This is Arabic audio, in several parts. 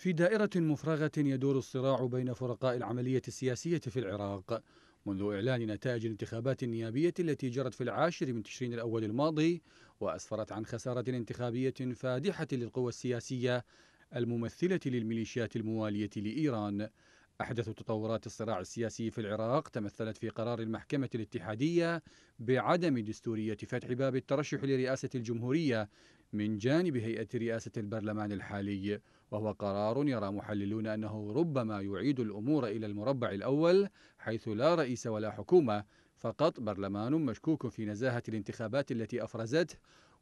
في دائرة مفرغة يدور الصراع بين فرقاء العملية السياسية في العراق منذ إعلان نتائج الانتخابات النيابية التي جرت في العاشر من تشرين الأول الماضي وأسفرت عن خسارة انتخابية فادحة للقوى السياسية الممثلة للميليشيات الموالية لإيران أحدث تطورات الصراع السياسي في العراق تمثلت في قرار المحكمة الاتحادية بعدم دستورية فتح باب الترشح لرئاسة الجمهورية من جانب هيئة رئاسة البرلمان الحالي وهو قرار يرى محللون أنه ربما يعيد الأمور إلى المربع الأول حيث لا رئيس ولا حكومة فقط برلمان مشكوك في نزاهة الانتخابات التي أفرزته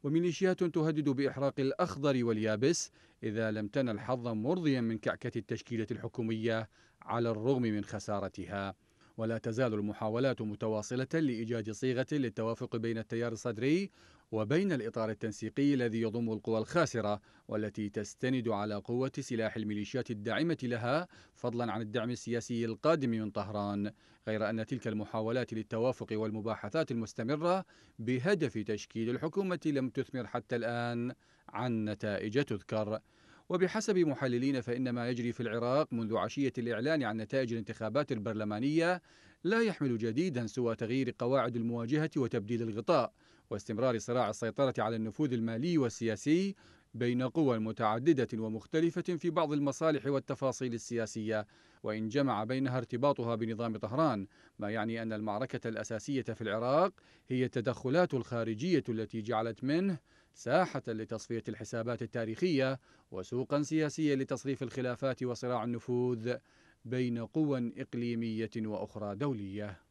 وميليشيات تهدد بإحراق الأخضر واليابس إذا لم تنل حظا مرضيا من كعكة التشكيلة الحكومية على الرغم من خسارتها ولا تزال المحاولات متواصلة لإيجاد صيغة للتوافق بين التيار الصدري وبين الإطار التنسيقي الذي يضم القوى الخاسرة والتي تستند على قوة سلاح الميليشيات الداعمة لها فضلا عن الدعم السياسي القادم من طهران غير أن تلك المحاولات للتوافق والمباحثات المستمرة بهدف تشكيل الحكومة لم تثمر حتى الآن عن نتائج تذكر وبحسب محللين فإن ما يجري في العراق منذ عشية الإعلان عن نتائج الانتخابات البرلمانية لا يحمل جديدا سوى تغيير قواعد المواجهة وتبديل الغطاء واستمرار صراع السيطرة على النفوذ المالي والسياسي بين قوى متعددة ومختلفة في بعض المصالح والتفاصيل السياسية وإن جمع بينها ارتباطها بنظام طهران ما يعني أن المعركة الأساسية في العراق هي التدخلات الخارجية التي جعلت منه ساحة لتصفية الحسابات التاريخية وسوقا سياسيا لتصريف الخلافات وصراع النفوذ بين قوى إقليمية وأخرى دولية